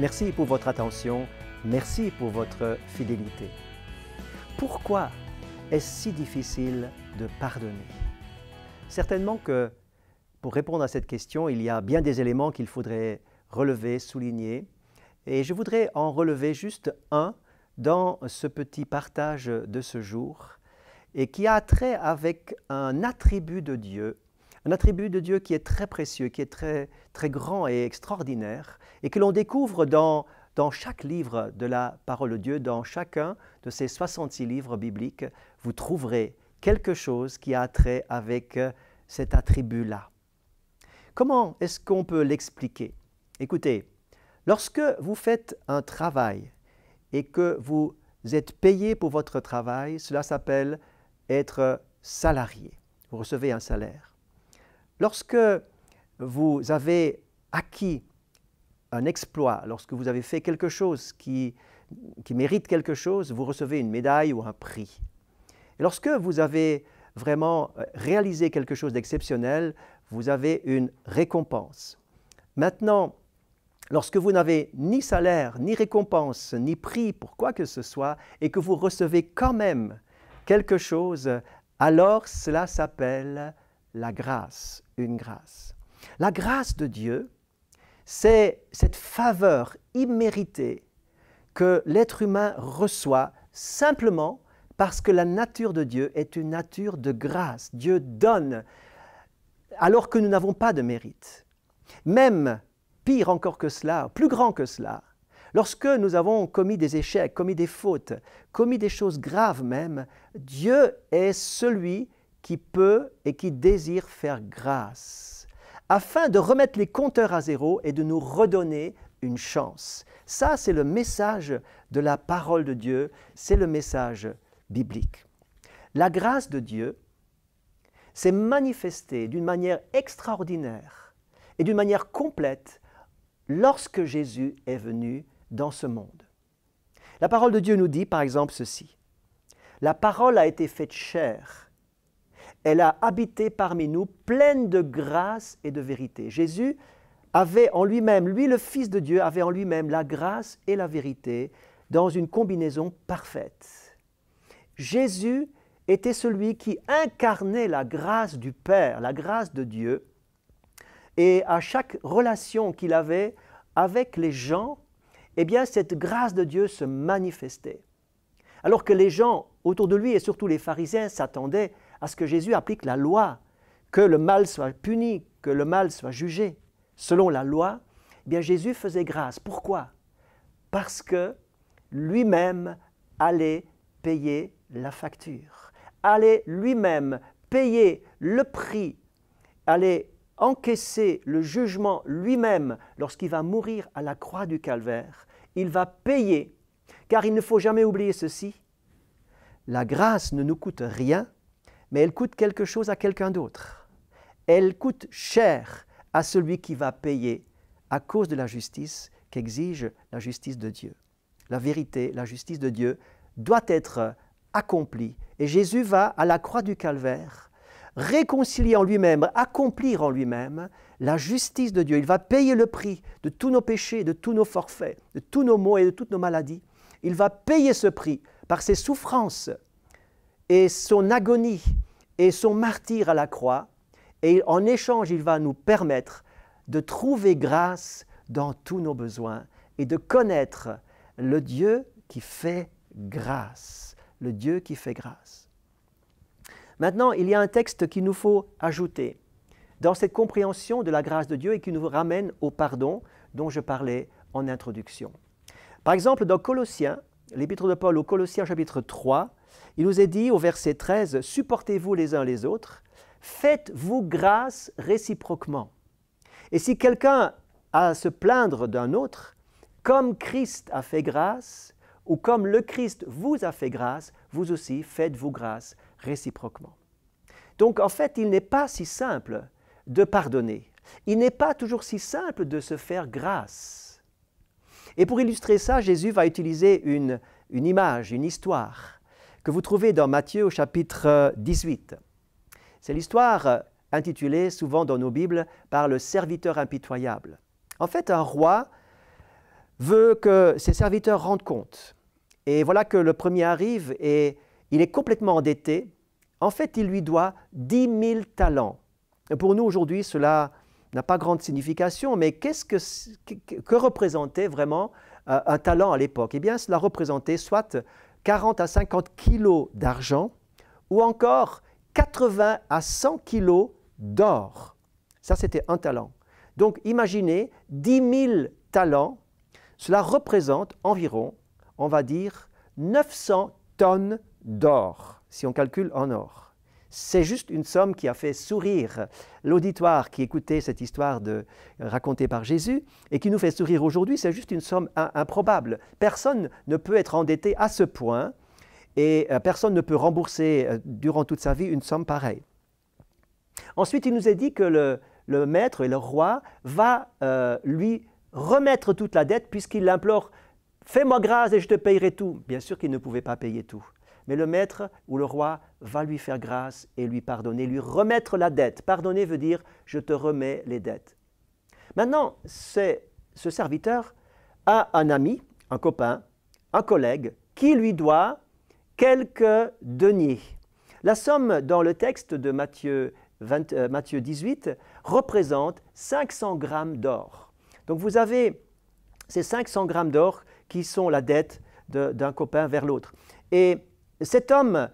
Merci pour votre attention, merci pour votre fidélité. Pourquoi est-ce si difficile de pardonner Certainement que pour répondre à cette question, il y a bien des éléments qu'il faudrait relever, souligner, et je voudrais en relever juste un dans ce petit partage de ce jour, et qui a trait avec un attribut de Dieu, un attribut de Dieu qui est très précieux, qui est très, très grand et extraordinaire, et que l'on découvre dans, dans chaque livre de la parole de Dieu, dans chacun de ces 66 livres bibliques, vous trouverez quelque chose qui a trait avec euh, cet attribut-là. Comment est-ce qu'on peut l'expliquer Écoutez, lorsque vous faites un travail et que vous êtes payé pour votre travail, cela s'appelle être salarié. Vous recevez un salaire. Lorsque vous avez acquis un exploit, lorsque vous avez fait quelque chose qui, mérite quelque chose, vous recevez une médaille ou un prix. lorsque vous avez vraiment euh, réalisé quelque chose d'exceptionnel, vous avez une récompense. Maintenant, lorsque vous n'avez ni salaire, ni récompense, ni prix pour quoi que ce soit, et que vous recevez quand même quelque chose, alors cela s'appelle la grâce, une grâce. La grâce de Dieu, c'est cette faveur imméritée que l'être humain reçoit simplement parce que la nature de Dieu est une nature de grâce. Dieu donne alors que nous n'avons pas de mérite. Même pire encore que cela, plus grand que cela, Lorsque nous avons commis des échecs, commis des fautes, commis des choses graves même, Dieu est celui qui peut et qui désire faire grâce, afin de remettre les compteurs à zéro et de nous redonner une chance. Ça, c'est le message de la parole de Dieu, c'est le message biblique. La grâce de Dieu s'est manifestée d'une manière extraordinaire et d'une manière complète lorsque Jésus est venu dans ce monde. La parole de Dieu nous dit par exemple ceci. La parole a été faite chair. Elle a habité parmi nous pleine de grâce et de vérité. Jésus avait en lui-même, lui le Fils de Dieu, avait en lui-même la grâce et la vérité dans une combinaison parfaite. Jésus était celui qui incarnait la grâce du Père, la grâce de Dieu, et à chaque relation qu'il avait avec les gens, eh bien cette grâce de Dieu se manifestait. Alors que les gens autour de lui et surtout les pharisiens s'attendaient à ce que Jésus applique la loi, que le mal soit puni, que le mal soit jugé selon la loi, eh bien Jésus faisait grâce. Pourquoi Parce que lui-même allait payer la facture, allait lui-même payer le prix, allait encaisser le jugement lui-même lorsqu'il va mourir à la croix du calvaire il va payer. Car il ne faut jamais oublier ceci. La grâce ne nous coûte rien, mais elle coûte quelque chose à quelqu'un d'autre. Elle coûte cher à celui qui va payer à cause de la justice qu'exige la justice de Dieu. La vérité, la justice de Dieu doit être accomplie. Et Jésus va à la croix du calvaire réconcilier en lui-même, accomplir en lui-même la justice de Dieu. Il va payer le prix de tous nos péchés, de tous nos forfaits, de tous nos maux et de toutes nos maladies. Il va payer ce prix par ses souffrances et son agonie et son martyre à la croix. Et en échange, il va nous permettre de trouver grâce dans tous nos besoins et de connaître le Dieu qui fait grâce, le Dieu qui fait grâce. Maintenant, il y a un texte qu'il nous faut ajouter dans cette compréhension de la grâce de Dieu et qui nous ramène au pardon dont je parlais en introduction. Par exemple, dans Colossiens, l'épître de Paul au Colossiens chapitre 3, il nous est dit au verset 13, Supportez-vous les uns les autres, faites-vous grâce réciproquement. Et si quelqu'un a à se plaindre d'un autre, comme Christ a fait grâce, ou comme le Christ vous a fait grâce, vous aussi faites-vous grâce réciproquement. Donc en fait, il n'est pas si simple de pardonner. Il n'est pas toujours si simple de se faire grâce. Et pour illustrer ça, Jésus va utiliser une, une image, une histoire, que vous trouvez dans Matthieu au chapitre 18. Euh, C'est l'histoire euh, intitulée souvent dans nos Bibles par le serviteur impitoyable. En fait, un roi veut que ses serviteurs rendent compte. Et voilà que le premier arrive et il est complètement endetté. En fait, il lui doit 10 000 talents. Pour nous aujourd'hui, cela n'a pas grande signification, mais qu'est-ce que, représentait vraiment euh, un talent à l'époque Eh bien, cela représentait soit 40 à 50 kilos d'argent ou encore 80 à 100 kilos d'or. Ça, c'était un talent. Donc, imaginez 10 000 talents, cela représente environ, on va dire, 900 tonnes d'or, si on calcule en or. C'est juste une somme qui a fait sourire l'auditoire qui écoutait cette histoire de, racontée par Jésus et qui nous fait sourire aujourd'hui. C'est juste une somme improbable. Personne ne peut être endetté à ce point et euh, personne ne peut rembourser euh, durant toute sa vie une somme pareille. Ensuite, il nous est dit que le, maître et le roi va euh, lui remettre toute la dette puisqu'il l'implore Fais-moi grâce et je te payerai tout. Bien sûr qu'il ne pouvait pas payer tout. Mais le maître ou le roi va lui faire grâce et lui pardonner, lui remettre la dette. Pardonner veut dire je te remets les dettes. Maintenant, ce serviteur a un ami, un copain, un collègue qui lui doit quelques deniers. La somme dans le texte de Matthieu, euh, Matthieu 18 représente 500 grammes d'or. Donc vous avez ces 500 grammes d'or qui sont la dette d'un copain vers l'autre. Et cet homme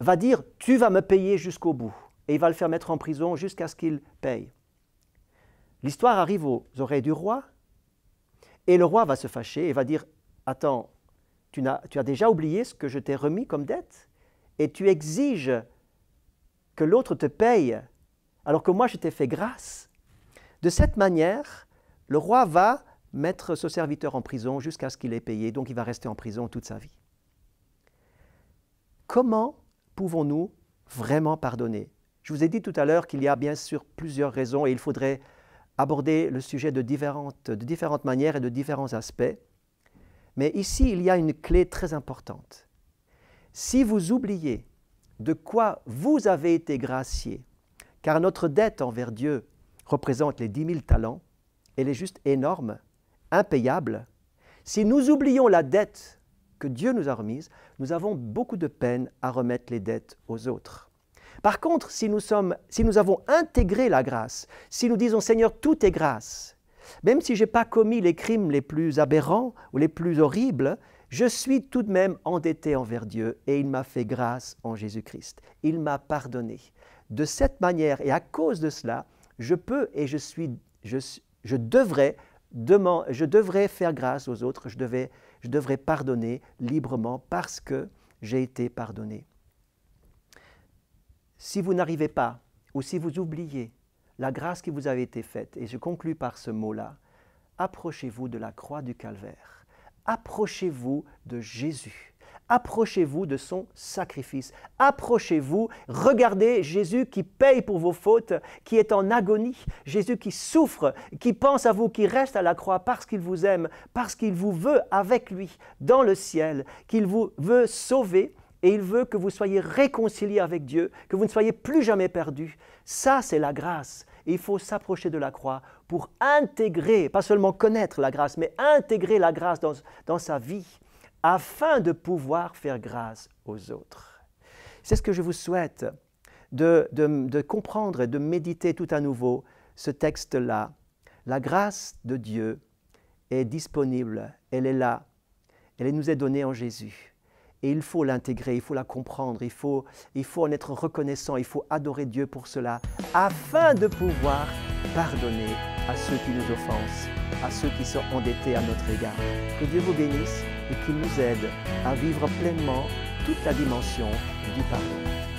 va dire, tu vas me payer jusqu'au bout. Et il va le faire mettre en prison jusqu'à ce qu'il paye. L'histoire arrive aux oreilles du roi, et le roi va se fâcher et va dire, attends, tu as, tu as déjà oublié ce que je t'ai remis comme dette, et tu exiges que l'autre te paye, alors que moi je t'ai fait grâce. De cette manière, le roi va mettre ce serviteur en prison jusqu'à ce qu'il ait payé, donc il va rester en prison toute sa vie. Comment pouvons-nous vraiment pardonner Je vous ai dit tout à l'heure qu'il y a bien sûr plusieurs raisons et il faudrait aborder le sujet de différentes, de différentes manières et de différents aspects. Mais ici, il y a une clé très importante. Si vous oubliez de quoi vous avez été gracié, car notre dette envers Dieu représente les 10 000 talents, elle est juste énorme, impayable. Si nous oublions la dette que Dieu nous a remises, nous avons beaucoup de peine à remettre les dettes aux autres. Par contre, si nous, sommes, si nous avons intégré la grâce, si nous disons Seigneur, tout est grâce, même si je n'ai pas commis les crimes les plus aberrants ou les plus horribles, je suis tout de même endetté envers Dieu et il m'a fait grâce en Jésus-Christ. Il m'a pardonné. De cette manière et à cause de cela, je peux et je suis, je, devrais je devrais faire grâce aux autres, je devais je devrais pardonner librement parce que j'ai été pardonné. Si vous n'arrivez pas, ou si vous oubliez la grâce qui vous avait été faite, et je conclus par ce mot-là, approchez-vous de la croix du calvaire, approchez-vous de Jésus. Approchez-vous de son sacrifice. Approchez-vous, regardez Jésus qui paye pour vos fautes, qui est en agonie, Jésus qui souffre, qui pense à vous, qui reste à la croix parce qu'il vous aime, parce qu'il vous veut avec lui dans le ciel, qu'il vous veut sauver et il veut que vous soyez réconciliés avec Dieu, que vous ne soyez plus jamais perdus. Ça, c'est la grâce. il faut s'approcher de la croix pour intégrer, pas seulement connaître la grâce, mais intégrer la grâce dans sa vie afin de pouvoir faire grâce aux autres. C'est ce que je vous souhaite de, de, comprendre et de méditer tout à nouveau ce texte-là. La grâce de Dieu est disponible, elle est là, elle nous est donnée en Jésus. Et il faut l'intégrer, il faut la comprendre, il faut, il faut en être reconnaissant, il faut adorer Dieu pour cela, afin de pouvoir pardonner à ceux qui nous offensent, à ceux qui sont endettés à notre égard. Que Dieu vous bénisse et qui nous aide à vivre pleinement toute la dimension du pardon.